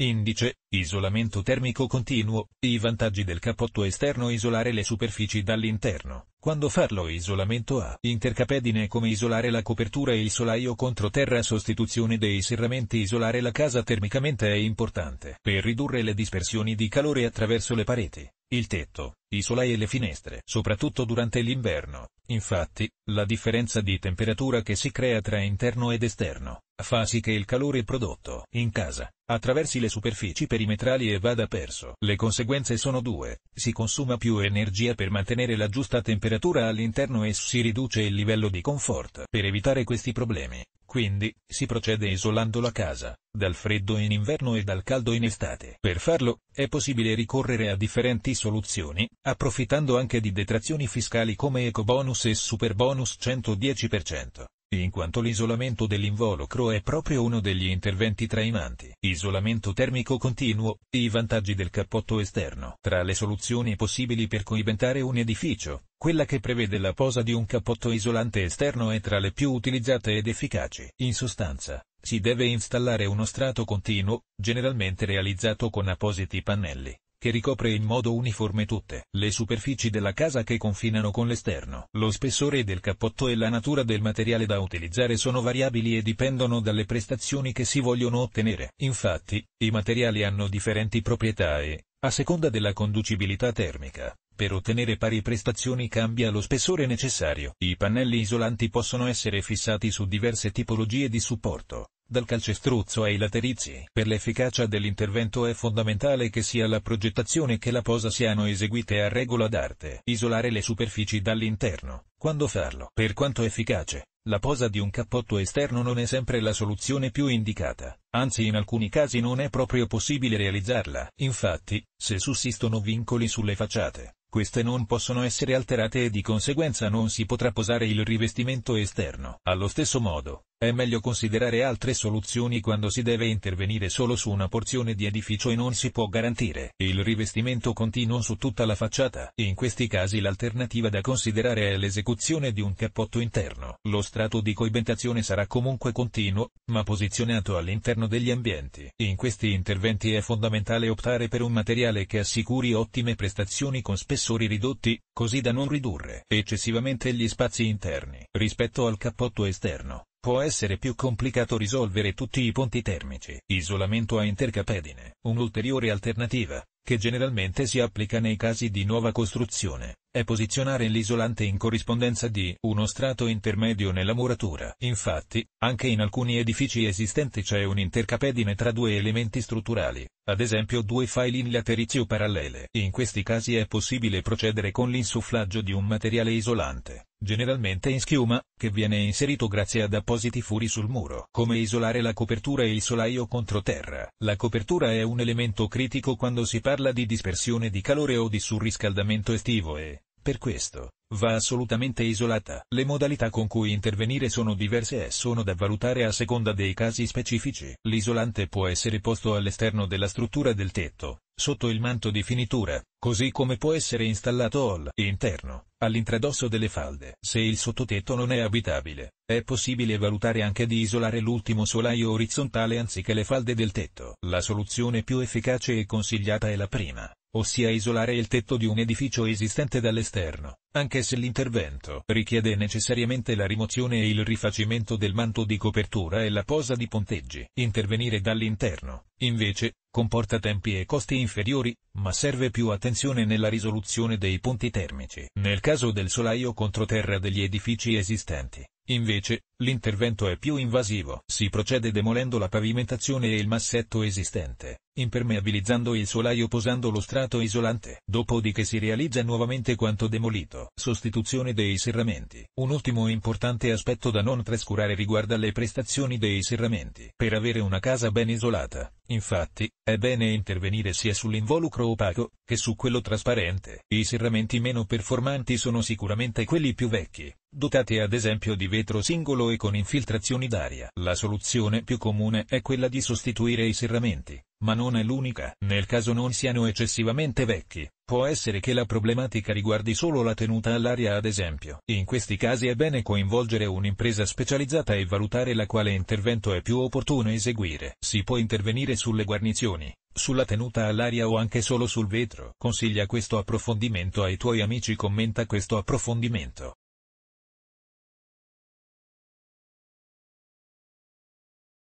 Indice, isolamento termico continuo, i vantaggi del cappotto esterno isolare le superfici dall'interno, quando farlo isolamento a intercapedine come isolare la copertura e il solaio contro terra sostituzione dei serramenti isolare la casa termicamente è importante per ridurre le dispersioni di calore attraverso le pareti il tetto, i solai e le finestre, soprattutto durante l'inverno. Infatti, la differenza di temperatura che si crea tra interno ed esterno, fa sì che il calore prodotto in casa attraversi le superfici perimetrali e vada perso. Le conseguenze sono due, si consuma più energia per mantenere la giusta temperatura all'interno e si riduce il livello di comfort. Per evitare questi problemi, quindi, si procede isolando la casa, dal freddo in inverno e dal caldo in estate. Per farlo, è possibile ricorrere a differenti soluzioni, approfittando anche di detrazioni fiscali come ecobonus e superbonus 110%, in quanto l'isolamento dell'involucro è proprio uno degli interventi trainanti. Isolamento termico continuo, i vantaggi del cappotto esterno. Tra le soluzioni possibili per coibentare un edificio, quella che prevede la posa di un cappotto isolante esterno è tra le più utilizzate ed efficaci. In sostanza, si deve installare uno strato continuo, generalmente realizzato con appositi pannelli, che ricopre in modo uniforme tutte le superfici della casa che confinano con l'esterno. Lo spessore del cappotto e la natura del materiale da utilizzare sono variabili e dipendono dalle prestazioni che si vogliono ottenere. Infatti, i materiali hanno differenti proprietà e, a seconda della conducibilità termica, per ottenere pari prestazioni cambia lo spessore necessario. I pannelli isolanti possono essere fissati su diverse tipologie di supporto, dal calcestruzzo ai laterizi. Per l'efficacia dell'intervento è fondamentale che sia la progettazione che la posa siano eseguite a regola d'arte. Isolare le superfici dall'interno, quando farlo. Per quanto efficace, la posa di un cappotto esterno non è sempre la soluzione più indicata, anzi in alcuni casi non è proprio possibile realizzarla. Infatti, se sussistono vincoli sulle facciate, queste non possono essere alterate e di conseguenza non si potrà posare il rivestimento esterno. Allo stesso modo, è meglio considerare altre soluzioni quando si deve intervenire solo su una porzione di edificio e non si può garantire il rivestimento continuo su tutta la facciata. In questi casi l'alternativa da considerare è l'esecuzione di un cappotto interno. Lo strato di coibentazione sarà comunque continuo, ma posizionato all'interno degli ambienti. In questi interventi è fondamentale optare per un materiale che assicuri ottime prestazioni con spessori ridotti, così da non ridurre eccessivamente gli spazi interni rispetto al cappotto esterno. Può essere più complicato risolvere tutti i ponti termici. Isolamento a intercapedine. Un'ulteriore alternativa, che generalmente si applica nei casi di nuova costruzione, è posizionare l'isolante in corrispondenza di uno strato intermedio nella muratura. Infatti, anche in alcuni edifici esistenti c'è un'intercapedine tra due elementi strutturali, ad esempio due file in laterizio parallele. In questi casi è possibile procedere con l'insufflaggio di un materiale isolante, generalmente in schiuma, che viene inserito grazie ad appositi furi sul muro. Come isolare la copertura e il solaio contro terra? La copertura è un elemento critico quando si parla di dispersione di calore o di surriscaldamento estivo e, per questo, va assolutamente isolata. Le modalità con cui intervenire sono diverse e sono da valutare a seconda dei casi specifici. L'isolante può essere posto all'esterno della struttura del tetto, sotto il manto di finitura, così come può essere installato all'interno, all'intradosso delle falde. Se il sottotetto non è abitabile, è possibile valutare anche di isolare l'ultimo solaio orizzontale anziché le falde del tetto. La soluzione più efficace e consigliata è la prima ossia isolare il tetto di un edificio esistente dall'esterno, anche se l'intervento richiede necessariamente la rimozione e il rifacimento del manto di copertura e la posa di ponteggi. Intervenire dall'interno, invece, comporta tempi e costi inferiori, ma serve più attenzione nella risoluzione dei punti termici. Nel caso del solaio controterra degli edifici esistenti, Invece, l'intervento è più invasivo. Si procede demolendo la pavimentazione e il massetto esistente, impermeabilizzando il solaio posando lo strato isolante. Dopodiché si realizza nuovamente quanto demolito. Sostituzione dei serramenti. Un ultimo importante aspetto da non trascurare riguarda le prestazioni dei serramenti. Per avere una casa ben isolata, infatti, è bene intervenire sia sull'involucro opaco, che su quello trasparente. I serramenti meno performanti sono sicuramente quelli più vecchi dotate ad esempio di vetro singolo e con infiltrazioni d'aria. La soluzione più comune è quella di sostituire i serramenti, ma non è l'unica. Nel caso non siano eccessivamente vecchi, può essere che la problematica riguardi solo la tenuta all'aria ad esempio. In questi casi è bene coinvolgere un'impresa specializzata e valutare la quale intervento è più opportuno eseguire. Si può intervenire sulle guarnizioni, sulla tenuta all'aria o anche solo sul vetro. Consiglia questo approfondimento ai tuoi amici commenta questo approfondimento.